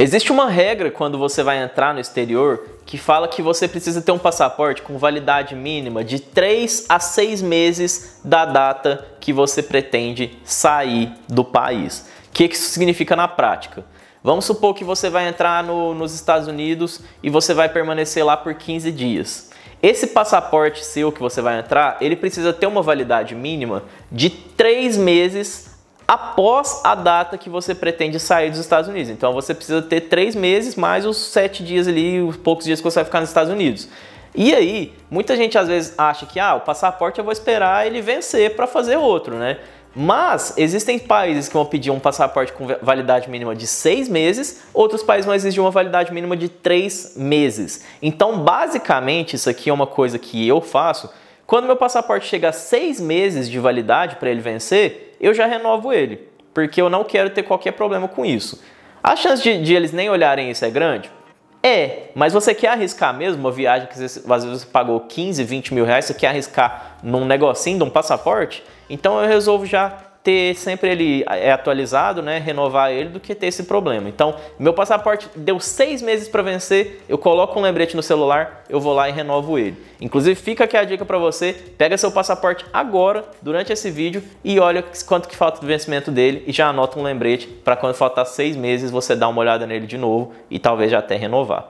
Existe uma regra quando você vai entrar no exterior que fala que você precisa ter um passaporte com validade mínima de 3 a 6 meses da data que você pretende sair do país. O que isso significa na prática? Vamos supor que você vai entrar no, nos Estados Unidos e você vai permanecer lá por 15 dias. Esse passaporte seu que você vai entrar, ele precisa ter uma validade mínima de 3 meses após a data que você pretende sair dos Estados Unidos. Então você precisa ter três meses mais os sete dias ali, os poucos dias que você vai ficar nos Estados Unidos. E aí, muita gente às vezes acha que ah, o passaporte eu vou esperar ele vencer para fazer outro, né? Mas existem países que vão pedir um passaporte com validade mínima de seis meses, outros países vão exigir uma validade mínima de três meses. Então, basicamente, isso aqui é uma coisa que eu faço. Quando meu passaporte chega a seis meses de validade para ele vencer, eu já renovo ele, porque eu não quero ter qualquer problema com isso. A chance de, de eles nem olharem isso é grande? É, mas você quer arriscar mesmo uma viagem que às vezes você pagou 15, 20 mil reais, você quer arriscar num negocinho, num passaporte? Então eu resolvo já ter sempre ele eh, é atualizado, né, renovar ele, do que ter esse problema. Então, meu passaporte deu seis meses para vencer, eu coloco um lembrete no celular, eu vou lá e renovo ele. Inclusive, fica aqui a dica para você, pega seu passaporte agora, durante esse vídeo, e olha quanto que falta do vencimento dele e já anota um lembrete para quando faltar seis meses você dar uma olhada nele de novo e talvez já até renovar.